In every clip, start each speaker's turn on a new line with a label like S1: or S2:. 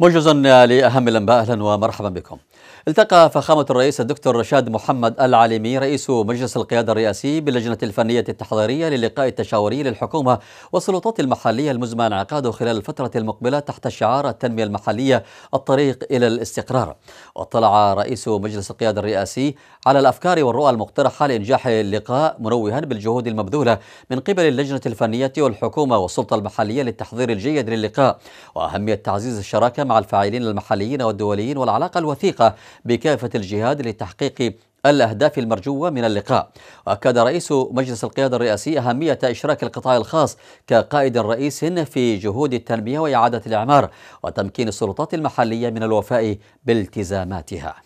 S1: موجز لأهم الأنباء أهلا ومرحبا بكم التقى فخامة الرئيس الدكتور رشاد محمد العالمي رئيس مجلس القيادة الرئاسي باللجنة الفنية التحضيرية للقاء التشاوري للحكومة والسلطات المحلية المزمع انعقاده خلال الفترة المقبلة تحت شعار التنمية المحلية الطريق إلى الاستقرار واطلع رئيس مجلس القيادة الرئاسي على الأفكار والرؤى المقترحة لإنجاح اللقاء منوها بالجهود المبذولة من قبل اللجنة الفنية والحكومة والسلطة المحلية للتحضير الجيد للقاء وأهمية تعزيز الشراكة مع الفاعلين المحليين والدوليين والعلاقة الوثيقة بكافة الجهاد لتحقيق الأهداف المرجوة من اللقاء وأكد رئيس مجلس القيادة الرئاسي أهمية إشراك القطاع الخاص كقائد رئيس في جهود التنمية وإعادة الإعمار وتمكين السلطات المحلية من الوفاء بالتزاماتها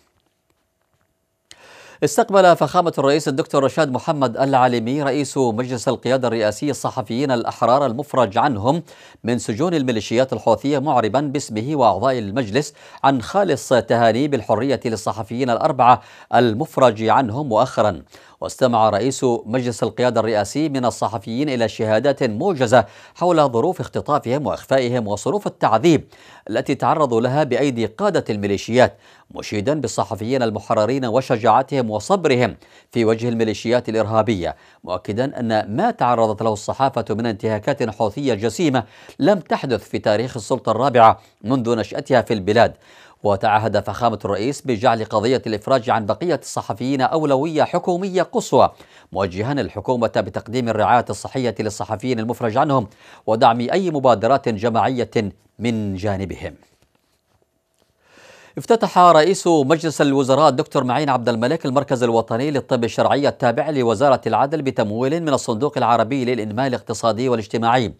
S1: استقبل فخامة الرئيس الدكتور رشاد محمد العالمي رئيس مجلس القيادة الرئاسي الصحفيين الأحرار المفرج عنهم من سجون الميليشيات الحوثية معربا باسمه وأعضاء المجلس عن خالص تهاني بالحرية للصحفيين الأربعة المفرج عنهم مؤخرا واستمع رئيس مجلس القيادة الرئاسي من الصحفيين إلى شهادات موجزة حول ظروف اختطافهم وإخفائهم وصروف التعذيب التي تعرضوا لها بأيدي قادة الميليشيات مشيدا بالصحفيين المحررين وشجاعتهم وصبرهم في وجه الميليشيات الإرهابية مؤكدا أن ما تعرضت له الصحافة من انتهاكات حوثية جسيمة لم تحدث في تاريخ السلطة الرابعة منذ نشأتها في البلاد وتعهد فخامة الرئيس بجعل قضية الإفراج عن بقية الصحفيين أولوية حكومية قصوى موجها الحكومة بتقديم الرعاية الصحية للصحفيين المفرج عنهم ودعم أي مبادرات جماعية من جانبهم افتتح رئيس مجلس الوزراء الدكتور معين عبد الملك المركز الوطني للطب الشرعي التابع لوزارة العدل بتمويل من الصندوق العربي للإنماء الاقتصادي والاجتماعي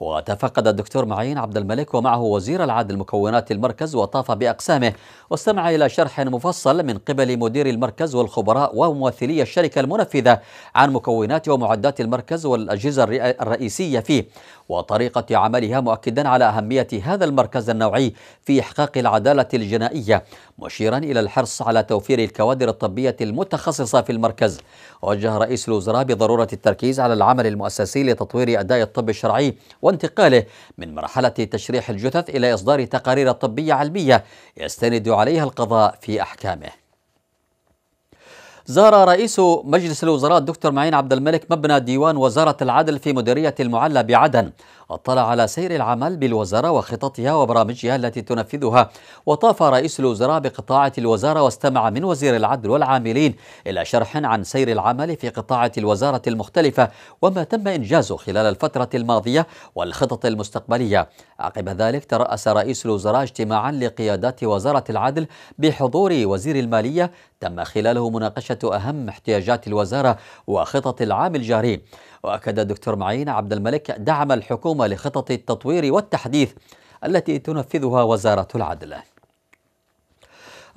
S1: وتفقد الدكتور معين عبد الملك ومعه وزير العدل مكونات المركز وطاف بأقسامه واستمع إلى شرح مفصل من قبل مدير المركز والخبراء وممثلي الشركة المنفذة عن مكونات ومعدات المركز والأجهزة الرئيسية فيه وطريقة عملها مؤكدا على أهمية هذا المركز النوعي في إحقاق العدالة الجنائية الغنائية مشيرا إلى الحرص على توفير الكوادر الطبية المتخصصة في المركز وجه رئيس الوزراء بضرورة التركيز على العمل المؤسسي لتطوير أداء الطب الشرعي وانتقاله من مرحلة تشريح الجثث إلى إصدار تقارير طبية علمية يستند عليها القضاء في أحكامه زار رئيس مجلس الوزراء الدكتور معين عبد الملك مبنى ديوان وزارة العدل في مديرية المعلى بعدن اطلع على سير العمل بالوزارة وخططها وبرامجها التي تنفذها وطاف رئيس الوزراء بقطاعة الوزارة واستمع من وزير العدل والعاملين إلى شرح عن سير العمل في قطاعة الوزارة المختلفة وما تم إنجازه خلال الفترة الماضية والخطط المستقبلية عقب ذلك ترأس رئيس الوزراء اجتماعا لقيادات وزارة العدل بحضور وزير المالية تم خلاله مناقشة أهم احتياجات الوزارة وخطط العام الجاري وأكد الدكتور معين عبد الملك دعم الحكومة لخطط التطوير والتحديث التي تنفذها وزارة العدل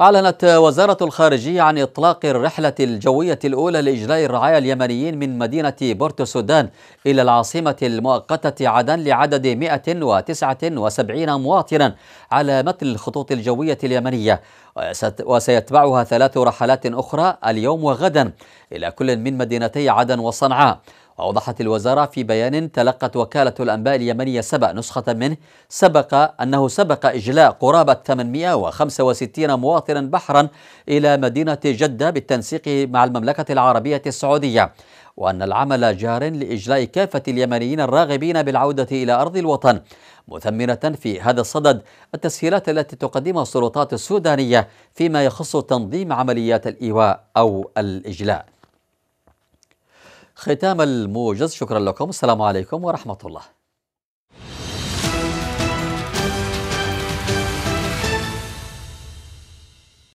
S1: أعلنت وزارة الخارجية عن إطلاق الرحلة الجوية الأولى لإجلاء الرعايا اليمنيين من مدينة بورتو سودان إلى العاصمة المؤقتة عدن لعدد 179 مواطنا على متن الخطوط الجوية اليمنية وسيتبعها ثلاث رحلات أخرى اليوم وغدا إلى كل من مدينتي عدن وصنعاء وأوضحت الوزارة في بيان تلقت وكالة الأنباء اليمنية سبأ نسخة منه سبق أنه سبق إجلاء قرابة 865 مواطنا بحرا إلى مدينة جدة بالتنسيق مع المملكة العربية السعودية وأن العمل جار لإجلاء كافة اليمنيين الراغبين بالعودة إلى أرض الوطن مثمنة في هذا الصدد التسهيلات التي تقدمها السلطات السودانية فيما يخص تنظيم عمليات الإيواء أو الإجلاء ختام الموجز شكرا لكم السلام عليكم ورحمة الله